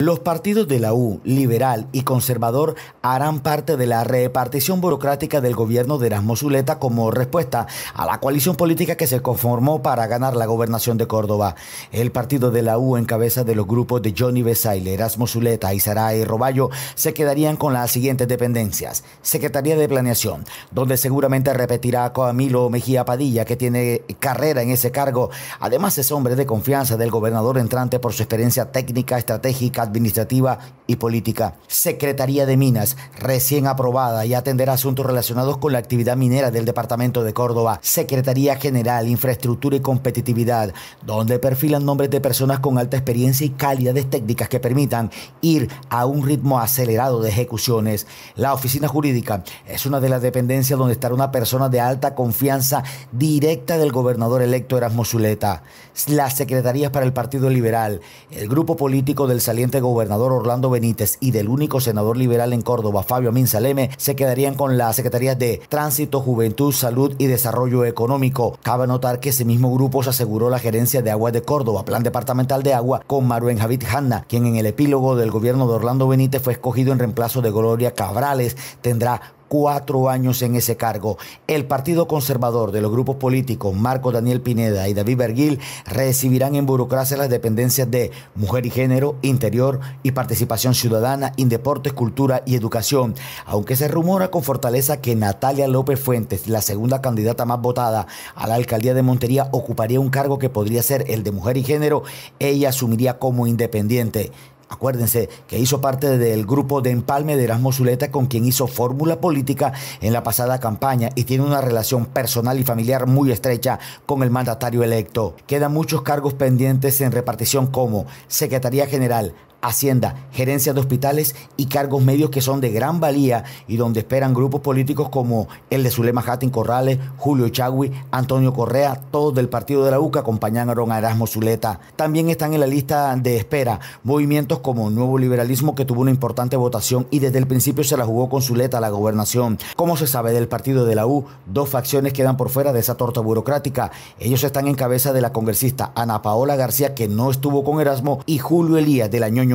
Los partidos de la U, liberal y conservador harán parte de la repartición burocrática del gobierno de Erasmo Zuleta como respuesta a la coalición política que se conformó para ganar la gobernación de Córdoba. El partido de la U en cabeza de los grupos de Johnny Besaile, Erasmo Zuleta, y y Roballo se quedarían con las siguientes dependencias. Secretaría de Planeación, donde seguramente repetirá a Mejía Padilla, que tiene carrera en ese cargo. Además es hombre de confianza del gobernador entrante por su experiencia técnica, estratégica, administrativa y política. Secretaría de Minas, recién aprobada y atenderá asuntos relacionados con la actividad minera del Departamento de Córdoba. Secretaría General, Infraestructura y Competitividad, donde perfilan nombres de personas con alta experiencia y calidades técnicas que permitan ir a un ritmo acelerado de ejecuciones. La Oficina Jurídica es una de las dependencias donde estará una persona de alta confianza directa del gobernador electo Erasmo Zuleta. Las secretarías para el Partido Liberal, el grupo político del saliente gobernador Orlando Benítez y del único senador liberal en Córdoba, Fabio Amin Saleme, se quedarían con la Secretaría de Tránsito, Juventud, Salud y Desarrollo Económico. Cabe notar que ese mismo grupo se aseguró la gerencia de agua de Córdoba, Plan Departamental de Agua, con Maruen Javid Hanna, quien en el epílogo del gobierno de Orlando Benítez fue escogido en reemplazo de Gloria Cabrales. Tendrá cuatro años en ese cargo. El Partido Conservador de los grupos políticos Marco Daniel Pineda y David Berguil recibirán en burocracia las dependencias de Mujer y Género, Interior y Participación Ciudadana, Indeportes, Cultura y Educación. Aunque se rumora con fortaleza que Natalia López Fuentes, la segunda candidata más votada a la alcaldía de Montería, ocuparía un cargo que podría ser el de Mujer y Género, ella asumiría como independiente acuérdense, que hizo parte del grupo de empalme de Erasmo Zuleta con quien hizo fórmula política en la pasada campaña y tiene una relación personal y familiar muy estrecha con el mandatario electo. Quedan muchos cargos pendientes en repartición como Secretaría General, Hacienda, Gerencias de hospitales y cargos medios que son de gran valía y donde esperan grupos políticos como el de Zulema Jatin Corrales, Julio Chagui, Antonio Correa, todos del partido de la que acompañaron a Erasmo Zuleta. También están en la lista de espera movimientos como Nuevo Liberalismo que tuvo una importante votación y desde el principio se la jugó con Zuleta a la gobernación. Como se sabe del partido de la U, dos facciones quedan por fuera de esa torta burocrática. Ellos están en cabeza de la congresista Ana Paola García que no estuvo con Erasmo y Julio Elías del año.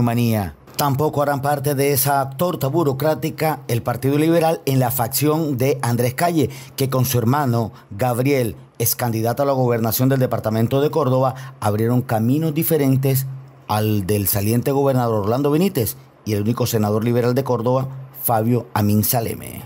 Tampoco harán parte de esa torta burocrática el Partido Liberal en la facción de Andrés Calle, que con su hermano Gabriel, ex candidato a la gobernación del departamento de Córdoba, abrieron caminos diferentes al del saliente gobernador Orlando Benítez y el único senador liberal de Córdoba, Fabio Amin Saleme.